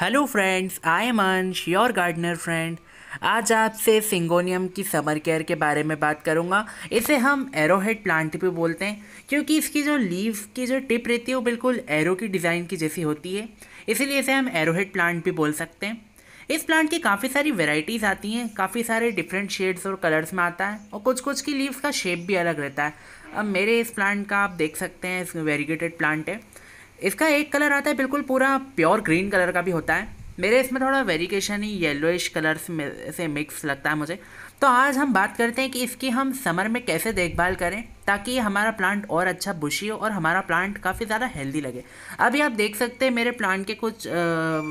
hello friends I am Ansh your gardener friend आज आपसे syngonium की समर केयर के बारे में बात करूंगा इसे हम एरोहेड प्लांट भी बोलते हैं क्योंकि इसकी जो लीव की जो टिप रहती है वो बिल्कुल एरो की डिज़ाइन की जैसी होती है इसीलिए इसे हम एरोहेड प्लांट भी बोल सकते हैं इस प्लांट की काफ़ी सारी वेराइटीज़ आती हैं काफ़ी सारे डिफरेंट शेड्स और कलर्स में आता है और कुछ कुछ की लीव्स का शेप भी अलग रहता है अब मेरे इस प्लांट का आप देख सकते हैं वेरीगेटेड प्लांट है इसका एक कलर आता है बिल्कुल पूरा प्योर ग्रीन कलर का भी होता है मेरे इसमें थोड़ा वेरिकेशन ही येलोइश में से मिक्स लगता है मुझे तो आज हम बात करते हैं कि इसकी हम समर में कैसे देखभाल करें ताकि हमारा प्लांट और अच्छा बुशी हो और हमारा प्लांट काफ़ी ज़्यादा हेल्दी लगे अभी आप देख सकते हैं मेरे प्लांट के कुछ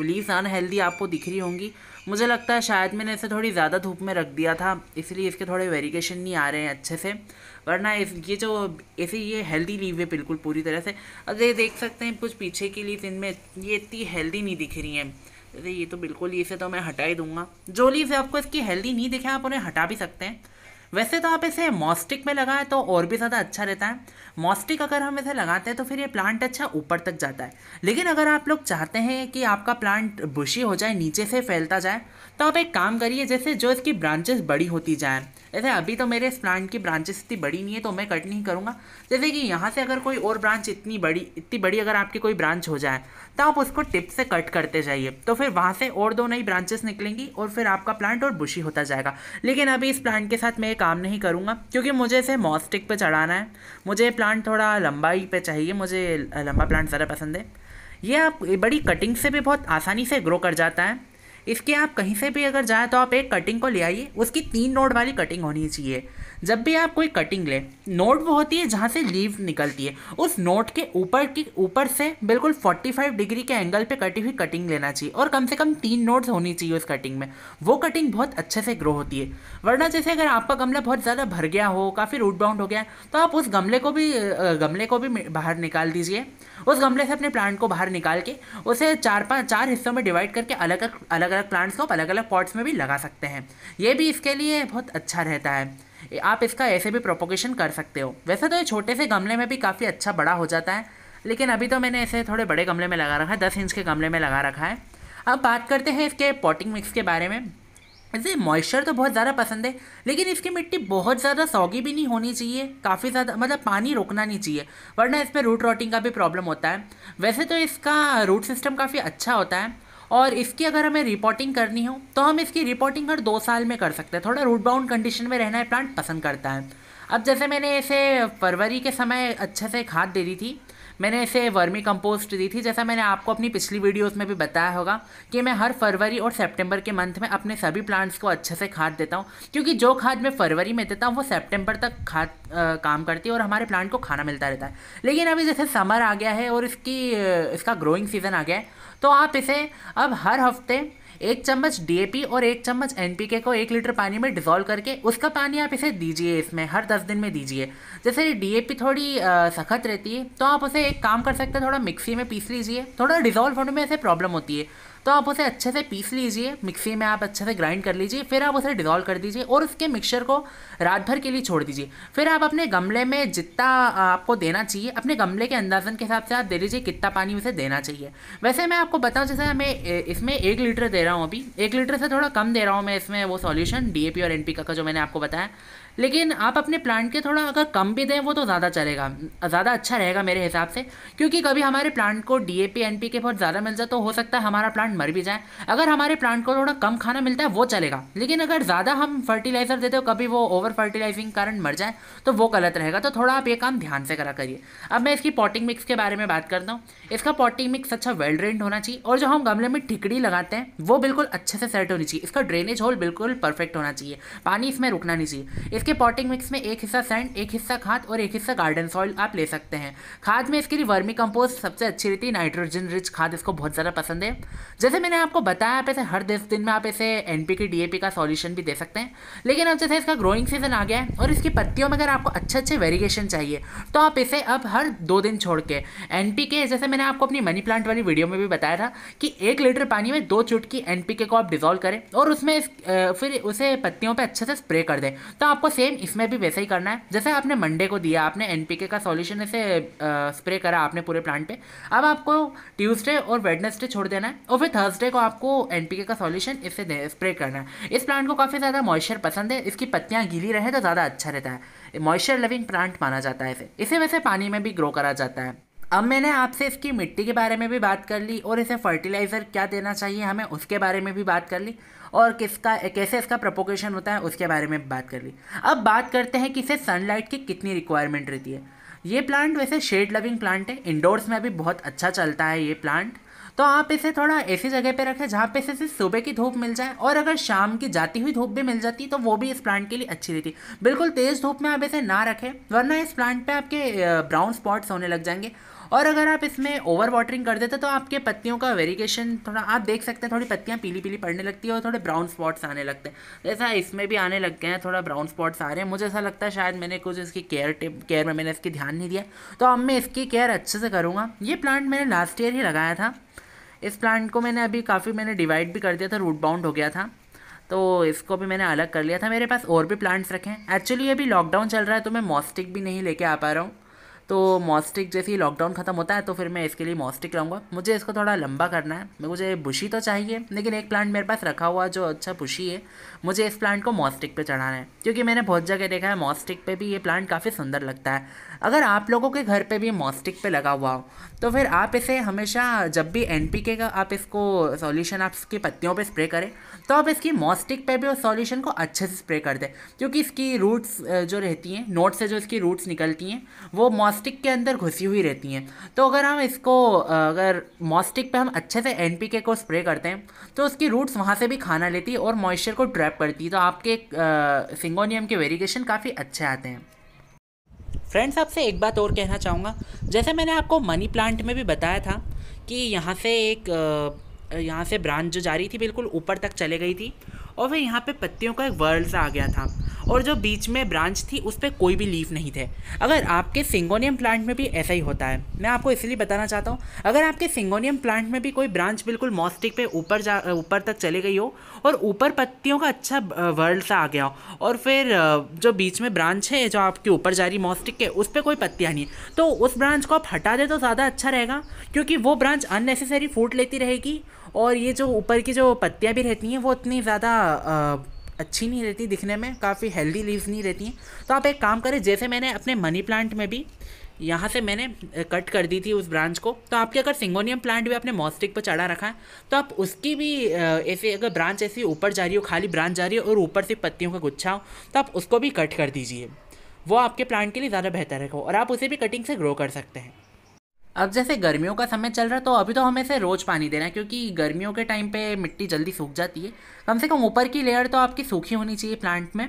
लीव्स अनहेल्दी आपको दिख रही होंगी मुझे लगता है शायद मैंने इसे थोड़ी ज़्यादा धूप में रख दिया था इसलिए इसके थोड़े वेरिकेशन नहीं आ रहे हैं अच्छे से वरना इस ये जो ऐसे ये हेल्दी लीव है बिल्कुल पूरी तरह से अब ये देख सकते हैं कुछ पीछे की लीव इनमें ये इतनी हेल्दी नहीं दिख रही हैं ये तो बिल्कुल ये से तो मैं हटा ही दूंगा जो लीफ है आपको इसकी हेल्दी नहीं दिखे आप उन्हें हटा भी सकते हैं वैसे तो आप इसे मॉस्टिक में लगाएं तो और भी ज़्यादा अच्छा रहता है मॉस्टिक अगर हम इसे लगाते हैं तो फिर ये प्लांट अच्छा ऊपर तक जाता है लेकिन अगर आप लोग चाहते हैं कि आपका प्लांट बुशी हो जाए नीचे से फैलता जाए तो आप एक काम करिए जैसे जो इसकी ब्रांचेस बड़ी होती जाएँ जैसे अभी तो मेरे इस प्लांट की ब्रांचेस इतनी बड़ी नहीं है तो मैं कट नहीं करूँगा जैसे कि यहाँ से अगर कोई और ब्रांच इतनी बड़ी इतनी बड़ी अगर आपकी कोई ब्रांच हो जाए तो आप उसको टिप से कट करते जाइए तो फिर वहाँ से और दो नई ब्रांचेस निकलेंगी और फिर आपका प्लांट और बुशी होता जाएगा लेकिन अभी इस प्लांट के साथ मैं काम नहीं करूँगा क्योंकि मुझे इसे मॉस्टिक पे चढ़ाना है मुझे प्लांट थोड़ा लंबाई पे चाहिए मुझे लंबा प्लांट ज़्यादा पसंद है ये आप बड़ी कटिंग से भी बहुत आसानी से ग्रो कर जाता है इसके आप कहीं से भी अगर जाए तो आप एक कटिंग को ले आइए उसकी तीन नोड वाली कटिंग होनी चाहिए जब भी आप कोई कटिंग लें नोट वो होती है जहाँ से लीव निकलती है उस नोट के ऊपर की ऊपर से बिल्कुल 45 डिग्री के एंगल पे कटी हुई कटिंग लेना चाहिए और कम से कम तीन नोट्स होनी चाहिए उस कटिंग में वो कटिंग बहुत अच्छे से ग्रो होती है वरना जैसे अगर आपका गमला बहुत ज़्यादा भर गया हो काफ़ी रूट बाउंड हो गया तो आप उस गमले को भी गमले को भी बाहर निकाल दीजिए उस गमले से अपने प्लांट को बाहर निकाल के उसे चार पाँच चार हिस्सों में डिवाइड करके अलग अलग अलग प्लांट्स को आप अलग अलग पॉट्स में भी लगा सकते हैं ये भी इसके लिए बहुत अच्छा रहता है आप इसका ऐसे भी प्रोपोगेशन कर सकते हो वैसे तो ये छोटे से गमले में भी काफ़ी अच्छा बड़ा हो जाता है लेकिन अभी तो मैंने ऐसे थोड़े बड़े गमले में लगा रखा है दस इंच के गमले में लगा रखा है अब बात करते हैं इसके पॉटिंग मिक्स के बारे में इसे मॉइस्चर तो बहुत ज़्यादा पसंद है लेकिन इसकी मिट्टी बहुत ज़्यादा सौगी भी नहीं होनी चाहिए काफ़ी ज़्यादा मतलब पानी रोकना नहीं चाहिए वरना इसमें रूट रोटिंग का भी प्रॉब्लम होता है वैसे तो इसका रूट सिस्टम काफ़ी अच्छा होता है और इसकी अगर हमें रिपोर्टिंग करनी हो तो हम इसकी रिपोर्टिंग हर दो साल में कर सकते हैं थोड़ा रूट बाउंड कंडीशन में रहना है प्लांट पसंद करता है अब जैसे मैंने इसे फरवरी के समय अच्छे से खाद दे दी थी मैंने इसे वर्मी कंपोस्ट दी थी जैसा मैंने आपको अपनी पिछली वीडियोस में भी बताया होगा कि मैं हर फरवरी और सितंबर के मंथ में अपने सभी प्लांट्स को अच्छे से खाद देता हूँ क्योंकि जो खाद मैं फरवरी में देता हूँ वो सेप्टेम्बर तक खाद आ, काम करती है और हमारे प्लांट को खाना मिलता रहता है लेकिन अभी जैसे समर आ गया है और इसकी इसका ग्रोइंग सीज़न आ गया है तो आप इसे अब हर हफ्ते एक चम्मच डीएपी और एक चम्मच एनपीके को एक लीटर पानी में डिजोल्व करके उसका पानी आप इसे दीजिए इसमें हर दस दिन में दीजिए जैसे डीएपी थोड़ी सख्त रहती है तो आप उसे एक काम कर सकते हैं थोड़ा मिक्सी में पीस लीजिए थोड़ा डिजोल्व होने में ऐसे प्रॉब्लम होती है तो आप उसे अच्छे से पीस लीजिए मिक्सी में आप अच्छे से ग्राइंड कर लीजिए फिर आप उसे डिजॉल्व कर दीजिए और उसके मिक्सचर को रात भर के लिए छोड़ दीजिए फिर आप अपने गमले में जितना आपको देना चाहिए अपने गमले के अंदाजन के हिसाब से आप दे लीजिए कितना पानी उसे देना चाहिए वैसे मैं आपको बताऊँ जैसे मैं इसमें एक लीटर दे रहा हूँ अभी एक लीटर से थोड़ा कम दे रहा हूँ मैं इसमें वो सॉल्यूशन डी और एन का जो मैंने आपको बताया लेकिन आप अपने प्लांट के थोड़ा अगर कम भी दें वो तो ज़्यादा चलेगा ज़्यादा अच्छा रहेगा मेरे हिसाब से क्योंकि कभी हमारे प्लांट को D A P N P K बहुत ज़्यादा मिल जाए तो हो सकता है हमारा प्लांट प्लांट मर भी जाए अगर हमारे प्लांट को थोड़ा कम खाना मिलता है वो चलेगा लेकिन अगर ज़्यादा हम फर्टिलाइज़र देते हो कभी वो ओवर फर्टिलाइजिंग कारण मर जाए तो वो गलत रहेगा तो थोड़ा आप ये काम ध्यान से करा करिए अब मैं इसकी पॉटिंग मिक्स के बारे में बात करता हूँ इसका पॉटिंग मिक्स अच्छा वेल ड्रेंड होना चाहिए और जो हम गमले में ठिकड़ी लगाते हैं वो बिल्कुल अच्छे से सेट होनी चाहिए इसका ड्रेनेज होल बिल्कुल परफेक्ट होना चाहिए पानी इसमें रुकना नहीं चाहिए इसके पॉटिंग मिक्स में एक हिस्सा सैंड एक हिस्सा खाद और एक हिस्सा गार्डन सॉइल आप ले सकते हैं खाद में इसके लिए वर्मी कंपोस्ट सबसे अच्छी रहती है नाइट्रोजन रिच खाद इसको बहुत ज़्यादा पसंद है जब जैसे मैंने आपको बताया आप ऐसे हर दस दिन में आप ऐसे एन पी के डी का सॉल्यूशन भी दे सकते हैं लेकिन अब जैसे इसका ग्रोइंग सीजन आ गया है और इसकी पत्तियों में अगर आपको अच्छे अच्छे वेरिएशन चाहिए तो आप इसे अब हर दो दिन छोड़ के एन के जैसे मैंने आपको अपनी मनी प्लांट वाली वीडियो में भी बताया था कि एक लीटर पानी में दो चुटकी एन को आप डिजोल्व करें और उसमें फिर उसे पत्तियों पर अच्छे से स्प्रे कर दें तो आपको सेम इसमें भी वैसे ही करना है जैसे आपने मंडे को दिया आपने एन का सॉल्यूशन ऐसे स्प्रे करा आपने पूरे प्लांट पर अब आपको ट्यूजडे और वेडनेसडे छोड़ देना है और फिर फिर थर्सडे को आपको एन का सॉल्यूशन इससे स्प्रे करना है इस प्लांट को काफ़ी ज़्यादा मॉइस्चर पसंद है इसकी पत्तियाँ गीली रहे तो ज़्यादा अच्छा रहता है मॉइस्चर लविंग प्लांट माना जाता है इसे इसे वैसे पानी में भी ग्रो करा जाता है अब मैंने आपसे इसकी मिट्टी के बारे में भी बात कर ली और इसे फर्टिलाइज़र क्या देना चाहिए हमें उसके बारे में भी बात कर ली और किसका कैसे इसका प्रपोकेशन होता है उसके बारे में भी बात कर ली अब बात करते हैं कि इसे सनलाइट की कितनी रिक्वायरमेंट रहती है ये प्लांट वैसे शेड लविंग प्लांट है इंडोर्स में भी बहुत अच्छा चलता है ये प्लांट तो आप इसे थोड़ा ऐसी जगह पे रखें जहाँ पे इसे सुबह की धूप मिल जाए और अगर शाम की जाती हुई धूप भी मिल जाती तो वो भी इस प्लांट के लिए अच्छी रहती बिल्कुल तेज़ धूप में आप इसे ना रखें वरना इस प्लांट पर आपके ब्राउन स्पॉट्स होने लग जाएंगे और अगर आप इसमें ओवर वाटरिंग कर देते तो आपके पत्तियों का वेरिगेशन थोड़ा आप देख सकते हैं थोड़ी पत्तियाँ पीली पीली पड़ने लगती है और थोड़े ब्राउन स्पॉट्स आने लगते हैं जैसा इसमें भी आने लग गए हैं थोड़ा ब्राउन स्पॉट्स आ रहे हैं मुझे ऐसा लगता है शायद मैंने कुछ इसकी केयर टिप केयर में मैंने इसकी ध्यान नहीं दिया तो अब मैं इसकी केयर अच्छे से करूँगा ये प्लांट मैंने लास्ट ईयर ही लगाया था इस प्लांट को मैंने अभी काफ़ी मैंने डिवाइड भी कर दिया था रूट बाउंड हो गया था तो इसको भी मैंने अलग कर लिया था मेरे पास और भी प्लांट्स रखे हैं एक्चुअली अभी लॉकडाउन चल रहा है तो मैं मॉस्टिक भी नहीं लेके आ पा रहा हूँ तो मॉस्टिक जैसे ही लॉकडाउन ख़त्म होता है तो फिर मैं इसके लिए मॉस्टिक लाऊंगा मुझे इसको थोड़ा लंबा करना है मुझे बुशी तो चाहिए लेकिन एक प्लांट मेरे पास रखा हुआ जो अच्छा बुशी है मुझे इस प्लांट को मॉस्टिक पे चढ़ाना है क्योंकि मैंने बहुत जगह देखा है मॉस्टिक पे भी ये प्लांट काफ़ी सुंदर लगता है अगर आप लोगों के घर पर भी मॉस्टिक पर लगा हुआ हो तो फिर आप इसे हमेशा जब भी एन का आप इसको सॉल्यूशन आप इसकी पत्तियों पर स्प्रे करें तो आप इसकी मॉस्टिक पर भी उस सॉल्यूशन को अच्छे से स्प्रे कर दें क्योंकि इसकी रूट्स जो रहती हैं नोट से जो इसकी रूट्स निकलती हैं वो मॉस्ट मॉस्टिक के अंदर घुसी हुई रहती हैं तो अगर हम इसको अगर मॉस्टिक पे हम अच्छे से एन को स्प्रे करते हैं तो उसकी रूट्स वहाँ से भी खाना लेती है और मॉइस्चर को ट्रैप करती है तो आपके सिंगोनियम के वेरिगेशन काफ़ी अच्छे आते हैं फ्रेंड्स आपसे एक बात और कहना चाहूँगा जैसे मैंने आपको मनी प्लांट में भी बताया था कि यहाँ से एक यहाँ से ब्रांच जो जा रही थी बिल्कुल ऊपर तक चले गई थी और फिर यहाँ पे पत्तियों का एक वर्ल्ड सा आ गया था और जो बीच में ब्रांच थी उस पर कोई भी लीफ नहीं थे अगर आपके सिंगोनियम प्लांट में भी ऐसा ही होता है मैं आपको इसलिए बताना चाहता हूँ अगर आपके सिंगोनियम प्लांट में भी कोई ब्रांच बिल्कुल मॉस्टिक पे ऊपर जा ऊपर तक चले गई हो और ऊपर पत्तियों का अच्छा वर्ल्ड सा आ गया हो और फिर जो बीच में ब्रांच है जो आपके ऊपर जा रही मॉस्टिक के उस पर कोई पत्तियाँ नहीं तो उस ब्रांच को आप हटा दें तो ज़्यादा अच्छा रहेगा क्योंकि वो ब्रांच अननेसेसरी फूट लेती रहेगी और ये जो ऊपर की जो पत्तियाँ भी रहती हैं वो इतनी ज़्यादा अच्छी नहीं रहती दिखने में काफ़ी हेल्दी लीव्स नहीं रहती हैं तो आप एक काम करें जैसे मैंने अपने मनी प्लांट में भी यहाँ से मैंने कट कर दी थी उस ब्रांच को तो आपके अगर सिंगोनियम प्लांट भी आपने मॉस्टिक पर चढ़ा रखा है तो आप उसकी भी ऐसे अगर ब्रांच ऐसी ऊपर जा रही हो खाली ब्रांच जा रही हो और ऊपर से पत्तियों का गुच्छा हो तो आप उसको भी कट कर दीजिए वो आपके प्लांट के लिए ज़्यादा बेहतर है और आप उसे भी कटिंग से ग्रो कर सकते हैं अब जैसे गर्मियों का समय चल रहा है तो अभी तो हमें से रोज़ पानी देना है क्योंकि गर्मियों के टाइम पे मिट्टी जल्दी सूख जाती है कम से कम ऊपर की लेयर तो आपकी सूखी होनी चाहिए प्लांट में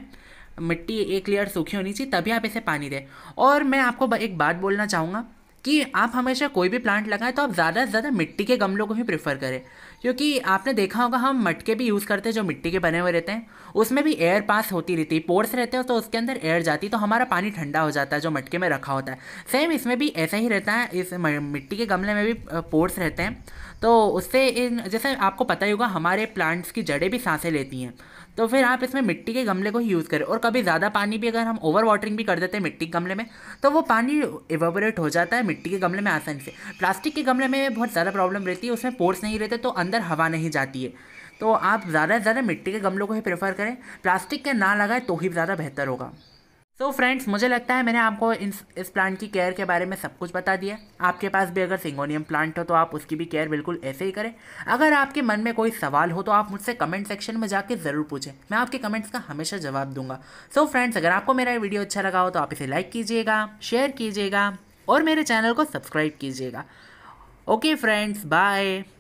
मिट्टी एक लेयर सूखी होनी चाहिए तभी आप इसे पानी दें और मैं आपको एक बात बोलना चाहूँगा कि आप हमेशा कोई भी प्लांट लगाएं तो आप ज़्यादा से ज़्यादा मिट्टी के गमलों को ही प्रेफर करें क्योंकि आपने देखा होगा हम मटके भी यूज़ करते हैं जो मिट्टी के बने हुए रहते हैं उसमें भी एयर पास होती रहती है पोर्स रहते हैं तो उसके अंदर एयर जाती तो हमारा पानी ठंडा हो जाता है जो मटके में रखा होता है सेम इसमें भी ऐसा ही रहता है इस मिट्टी के गमले में भी पोर्स रहते हैं तो उससे इन जैसे आपको पता ही होगा हमारे प्लांट्स की जड़ें भी सांसें लेती हैं तो फिर आप इसमें मिट्टी के गमले को ही यूज़ करें और कभी ज़्यादा पानी भी अगर हम ओवर वाटरिंग भी कर देते हैं मिट्टी के गमले में तो वो पानी एवोबरेट हो जाता है मिट्टी के गमले में आसानी से प्लास्टिक के गमले में बहुत ज़्यादा प्रॉब्लम रहती है उसमें पोर्स नहीं रहते तो अंदर हवा नहीं जाती है तो आप ज़्यादा से ज़्यादा मिट्टी के गमलों को ही प्रेफर करें प्लास्टिक के ना लगाएं तो ही ज़्यादा बेहतर होगा सो so फ्रेंड्स मुझे लगता है मैंने आपको इस इस प्लांट की केयर के बारे में सब कुछ बता दिया आपके पास भी अगर सिंगोनियम प्लांट हो तो आप उसकी भी केयर बिल्कुल ऐसे ही करें अगर आपके मन में कोई सवाल हो तो आप मुझसे कमेंट सेक्शन में जाके ज़रूर पूछें मैं आपके कमेंट्स का हमेशा जवाब दूंगा सो so फ्रेंड्स अगर आपको मेरा वीडियो अच्छा लगा हो तो आप इसे लाइक कीजिएगा शेयर कीजिएगा और मेरे चैनल को सब्सक्राइब कीजिएगा ओके फ्रेंड्स बाय